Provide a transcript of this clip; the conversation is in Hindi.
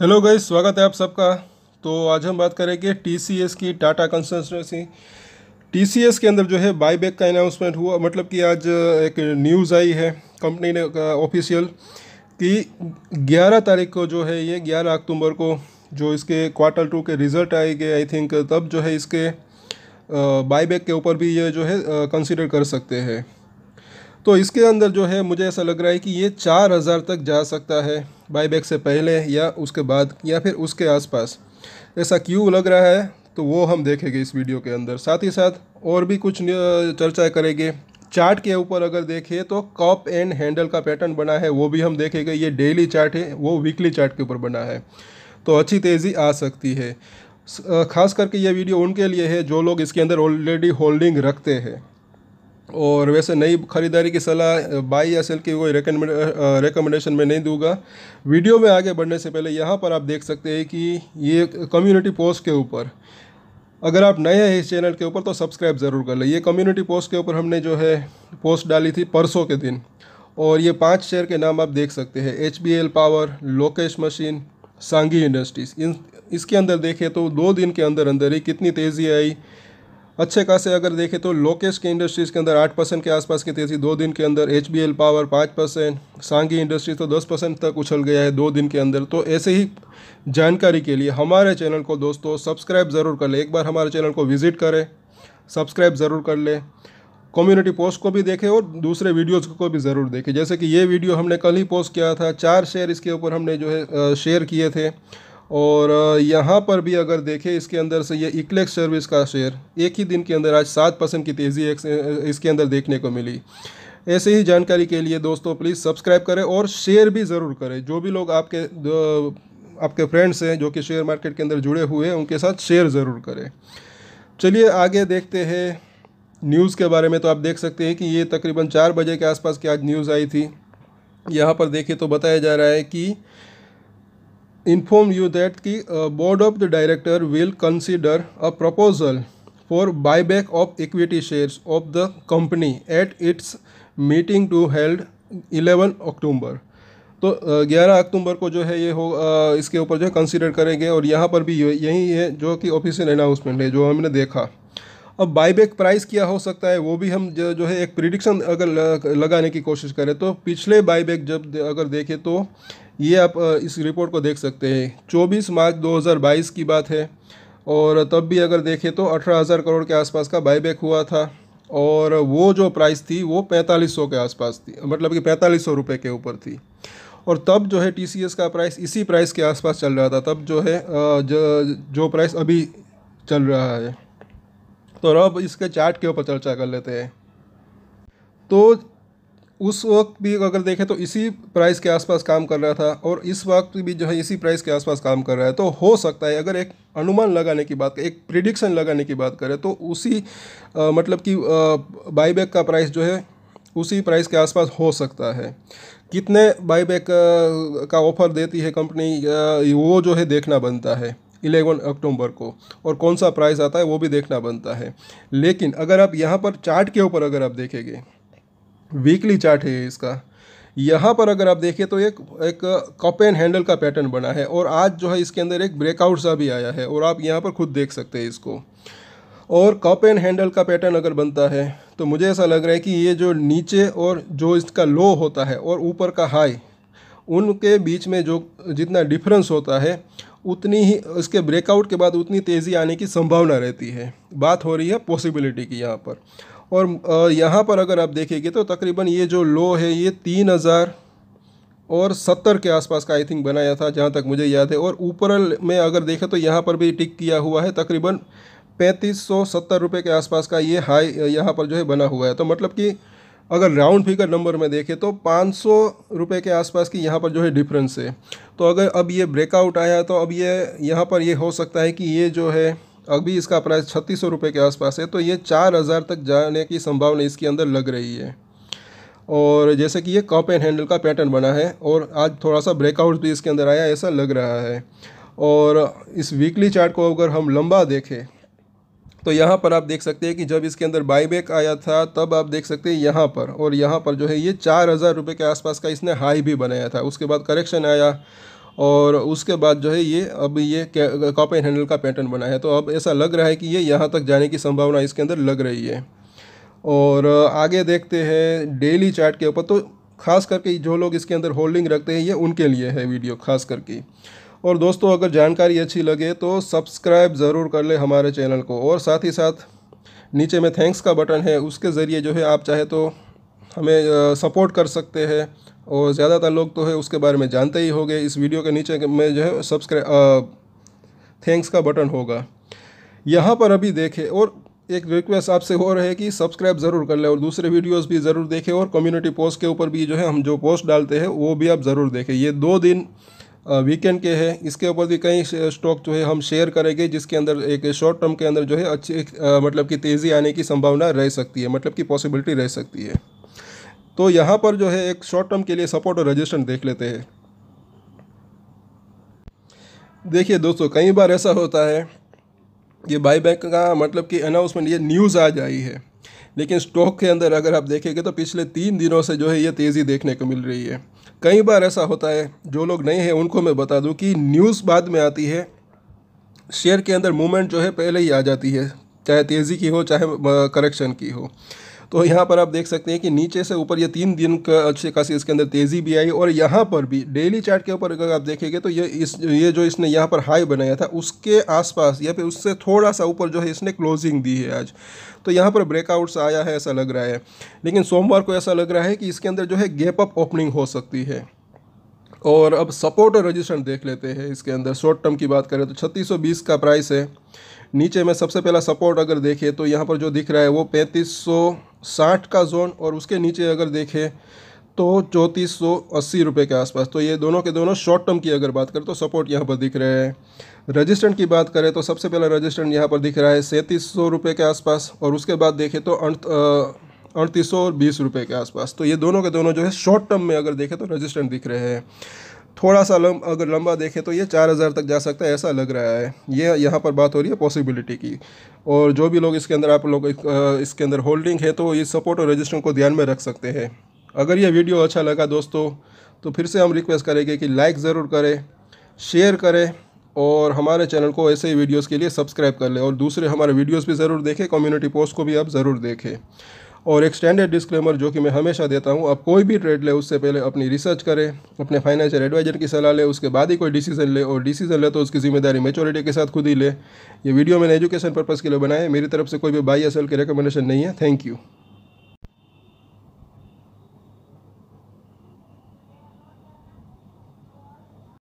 हेलो गई स्वागत है आप सबका तो आज हम बात करेंगे टीसीएस की टाटा कंसल्टेंसी टीसीएस के अंदर जो है बाईबैक का अनाउंसमेंट हुआ मतलब कि आज एक न्यूज़ आई है कंपनी ने ऑफिशियल कि 11 तारीख को जो है ये 11 अक्टूबर को जो इसके क्वार्टर टू के रिज़ल्ट आएंगे आई थिंक तब जो है इसके बाईबैक के ऊपर भी ये जो है कंसिडर कर सकते हैं तो इसके अंदर जो है मुझे ऐसा लग रहा है कि ये चार हज़ार तक जा सकता है बाईबैक से पहले या उसके बाद या फिर उसके आसपास ऐसा क्यों लग रहा है तो वो हम देखेंगे इस वीडियो के अंदर साथ ही साथ और भी कुछ चर्चा करेंगे चार्ट के ऊपर अगर देखें तो कॉप एंड हैंडल का पैटर्न बना है वो भी हम देखेंगे ये डेली चार्ट है वो वीकली चार्ट के ऊपर बना है तो अच्छी तेज़ी आ सकती है खास करके ये वीडियो उनके लिए है जो लोग इसके अंदर ऑलरेडी होल्डिंग रखते हैं और वैसे नई ख़रीदारी की सलाह बाई या सेल की कोई रिकमेंडेशन में नहीं दूंगा वीडियो में आगे बढ़ने से पहले यहाँ पर आप देख सकते हैं कि ये कम्युनिटी पोस्ट के ऊपर अगर आप नए हैं इस चैनल के ऊपर तो सब्सक्राइब ज़रूर कर लें ये कम्युनिटी पोस्ट के ऊपर हमने जो है पोस्ट डाली थी परसों के दिन और ये पाँच शेयर के नाम आप देख सकते हैं H power Lokesh Machine Sanghi Industries इन इसके अंदर देखें तो दो दिन के अंदर अंदर ही कितनी तेज़ी आई अच्छे खासे अगर देखें तो लोकेश की इंडस्ट्रीज़ के अंदर आठ परसेंट के आसपास की तेजी दो दिन के अंदर एच पावर पाँच परसेंट सांगी इंडस्ट्रीज तो दस परसेंट तक उछल गया है दो दिन के अंदर तो ऐसे ही जानकारी के लिए हमारे चैनल को दोस्तों सब्सक्राइब ज़रूर कर लें एक बार हमारे चैनल को विज़िट करें सब्सक्राइब ज़रूर कर लें कम्युनिटी पोस्ट को भी देखें और दूसरे वीडियोज़ को भी ज़रूर देखें जैसे कि ये वीडियो हमने कल ही पोस्ट किया था चार शेयर इसके ऊपर हमने जो है शेयर किए थे और यहाँ पर भी अगर देखें इसके अंदर से ये इक्लेक्स सर्विस का शेयर एक ही दिन के अंदर आज सात परसेंट की तेज़ी इसके अंदर देखने को मिली ऐसे ही जानकारी के लिए दोस्तों प्लीज़ सब्सक्राइब करें और शेयर भी ज़रूर करें जो भी लोग आपके आपके फ्रेंड्स हैं जो कि शेयर मार्केट के अंदर जुड़े हुए हैं उनके साथ शेयर ज़रूर करें चलिए आगे देखते हैं न्यूज़ के बारे में तो आप देख सकते हैं कि ये तकरीबन चार बजे के आसपास की आज न्यूज़ आई थी यहाँ पर देखें तो बताया जा रहा है कि inform you that the uh, board of the director will consider a proposal for buyback of equity shares of the company at its meeting to held 11 अक्टूबर तो 11 अक्टूबर को जो है ये हो इसके ऊपर जो है कंसिडर करेंगे और यहाँ पर भी यही है जो कि ऑफिशियल अनाउंसमेंट है जो हमने देखा अब बाईबैक प्राइस क्या हो सकता है वो भी हम जो, है एक प्रिडिक्शन अगर लगाने की कोशिश करें तो पिछले बाईबैक जब अगर देखें तो ये आप इस रिपोर्ट को देख सकते हैं 24 मार्च 2022 की बात है और तब भी अगर देखें तो 18,000 करोड़ के आसपास का बाईबैक हुआ था और वो जो प्राइस थी वो पैंतालीस सौ के आसपास थी मतलब कि पैंतालीस सौ रुपये के ऊपर थी और तब जो है टी का प्राइस इसी प्राइस के आसपास चल रहा था तब जो है जो प्राइस अभी चल रहा है तो अब इसके चार्ट के ऊपर चर्चा कर लेते हैं तो उस वक्त भी अगर देखें तो इसी प्राइस के आसपास काम कर रहा था और इस वक्त भी जो है इसी प्राइस के आसपास काम कर रहा है तो हो सकता है अगर एक अनुमान लगाने की बात एक प्रिडिक्शन लगाने की बात करें तो उसी आ, मतलब कि बाईबैक का प्राइस जो है उसी प्राइस के आसपास हो सकता है कितने बाईबैक का ऑफ़र देती है कंपनी वो जो है देखना बनता है इलेवन अक्टूबर को और कौन सा प्राइस आता है वो भी देखना बनता है लेकिन अगर आप यहाँ पर चार्ट के ऊपर अगर आप देखेंगे वीकली चार्ट है इसका यहाँ पर अगर आप देखें तो एक एक कप एंड हैंडल का पैटर्न बना है और आज जो है इसके अंदर एक ब्रेकआउट सा भी आया है और आप यहाँ पर खुद देख सकते हैं इसको और कप एंड हैंडल का पैटर्न अगर बनता है तो मुझे ऐसा लग रहा है कि ये जो नीचे और जो इसका लो होता है और ऊपर का हाई उनके बीच में जो जितना डिफरेंस होता है उतनी ही उसके ब्रेकआउट के बाद उतनी तेज़ी आने की संभावना रहती है बात हो रही है पॉसिबिलिटी की यहाँ पर और यहाँ पर अगर आप देखेंगे तो तकरीबन ये जो लो है ये तीन हज़ार और सत्तर के आसपास का आई थिंक बनाया था जहाँ तक मुझे याद है और ऊपर में अगर देखें तो यहाँ पर भी टिक किया हुआ है तकरीबन पैंतीस सौ सत्तर रुपये के आसपास का ये हाई यहाँ पर जो है बना हुआ है तो मतलब कि अगर राउंड फिगर नंबर में देखें तो पाँच सौ रुपये के आसपास की यहाँ पर जो है डिफरेंस है तो अगर अब ये ब्रेकआउट आया तो अब ये यहाँ पर ये हो सकता है कि ये जो है अभी इसका प्राइस छत्तीस सौ रुपये के आसपास है तो ये चार हज़ार तक जाने की संभावना इसके अंदर लग रही है और जैसे कि ये कप एंड हैंडल का पैटर्न बना है और आज थोड़ा सा ब्रेकआउट भी इसके अंदर आया ऐसा लग रहा है और इस वीकली चार्ट को अगर हम लंबा देखें तो यहाँ पर आप देख सकते हैं कि जब इसके अंदर बाईबैक आया था तब आप देख सकते हैं यहाँ पर और यहाँ पर जो है ये चार हज़ार रुपये के आसपास का इसने हाई भी बनाया था उसके बाद करेक्शन आया और उसके बाद जो है ये अब ये कॉप एंड हैंडल का पैटर्न बना है तो अब ऐसा लग रहा है कि ये यहाँ तक जाने की संभावना इसके अंदर लग रही है और आगे देखते हैं डेली चार्ट के ऊपर तो खास करके जो लोग इसके अंदर होल्डिंग रखते हैं ये उनके लिए है वीडियो खास करके और दोस्तों अगर जानकारी अच्छी लगे तो सब्सक्राइब ज़रूर कर ले हमारे चैनल को और साथ ही साथ नीचे में थैंक्स का बटन है उसके ज़रिए जो है आप चाहे तो हमें सपोर्ट कर सकते हैं और ज़्यादातर लोग तो है उसके बारे में जानते ही होंगे इस वीडियो के नीचे में जो है सब्सक्राइब थैंक्स का बटन होगा यहाँ पर अभी देखें और एक रिक्वेस्ट आपसे हो रहा है कि सब्सक्राइब ज़रूर कर लें और दूसरे वीडियोस भी ज़रूर देखें और कम्युनिटी पोस्ट के ऊपर भी जो है हम जो पोस्ट डालते हैं वो भी आप ज़रूर देखें ये दो दिन वीकेंड के है इसके ऊपर भी कई स्टॉक जो है हम शेयर करेंगे जिसके अंदर एक शॉर्ट टर्म के अंदर जो है अच्छी मतलब कि तेज़ी आने की संभावना रह सकती है मतलब कि पॉसिबिलिटी रह सकती है तो यहाँ पर जो है एक शॉर्ट टर्म के लिए सपोर्ट और रजिस्ट्रेंट देख लेते हैं देखिए दोस्तों कई बार ऐसा होता है कि बाई का मतलब कि अनाउंसमेंट ये न्यूज़ आ जाए है लेकिन स्टॉक के अंदर अगर आप देखेंगे तो पिछले तीन दिनों से जो है ये तेज़ी देखने को मिल रही है कई बार ऐसा होता है जो लोग नए हैं उनको मैं बता दूं कि न्यूज़ बाद में आती है शेयर के अंदर मूवमेंट जो है पहले ही आ जाती है चाहे तेज़ी की हो चाहे करेक्शन की हो तो यहाँ पर आप देख सकते हैं कि नीचे से ऊपर ये तीन दिन का अच्छे खासी इसके अंदर तेज़ी भी आई और यहाँ पर भी डेली चार्ट के ऊपर अगर आप देखेंगे तो ये इस ये जो इसने यहाँ पर हाई बनाया था उसके आसपास या फिर उससे थोड़ा सा ऊपर जो है इसने क्लोजिंग दी है आज तो यहाँ पर ब्रेकआउट्स आया है ऐसा लग रहा है लेकिन सोमवार को ऐसा लग रहा है कि इसके अंदर जो है गैप अप ओपनिंग हो सकती है और अब सपोर्ट और रजिस्टेंस देख लेते हैं इसके अंदर शॉर्ट टर्म की बात करें तो छत्तीस का प्राइस है नीचे में सबसे पहला सपोर्ट अगर देखें तो यहाँ पर जो दिख रहा है वो पैंतीस साठ का जोन और उसके नीचे अगर देखें तो चौंतीस सौ अस्सी रुपये के आसपास तो ये दोनों के दोनों शॉर्ट टर्म की अगर बात करें तो सपोर्ट यहाँ पर दिख रहे हैं रजिस्टेंट की बात करें तो सबसे पहला रजिस्टेंट यहाँ पर दिख रहा है सैंतीस सौ रुपये के आसपास और उसके बाद देखें तो अड़तीस सौ और बीस रुपये के आसपास तो ये दोनों के दोनों जो है शॉर्ट टर्म में अगर देखें तो रजिस्टेंट दिख रहे हैं थोड़ा सा लंब, अगर लंबा देखें तो ये चार हज़ार तक जा सकता है ऐसा लग रहा है ये यहाँ पर बात हो रही है पॉसिबिलिटी की और जो भी लोग इसके अंदर आप लोग इसके अंदर होल्डिंग है तो ये सपोर्ट और रजिस्ट्रेशन को ध्यान में रख सकते हैं अगर ये वीडियो अच्छा लगा दोस्तों तो फिर से हम रिक्वेस्ट करेंगे कि लाइक ज़रूर करें शेयर करें और हमारे चैनल को ऐसे ही वीडियोज़ के लिए सब्सक्राइब कर लें और दूसरे हमारे वीडियोज़ भी ज़रूर देखें कम्युनिटी पोस्ट को भी आप ज़रूर देखें और एक स्टैंडर्ड डिस्क्लेमर जो कि मैं हमेशा देता हूँ आप कोई भी ट्रेड ले उससे पहले अपनी रिसर्च करें अपने फाइनेंशियल एडवाइजर की सलाह ले उसके बाद ही कोई डिसीजन ले और डिसीजन ले तो उसकी जिम्मेदारी मेचोरिटी के साथ खुद ही ले ये वीडियो मैंने एजुकेशन पर्पज़ के लिए बनाए मेरी तरफ से कोई भी बाई असल की रिकमेंडेशन नहीं है थैंक यू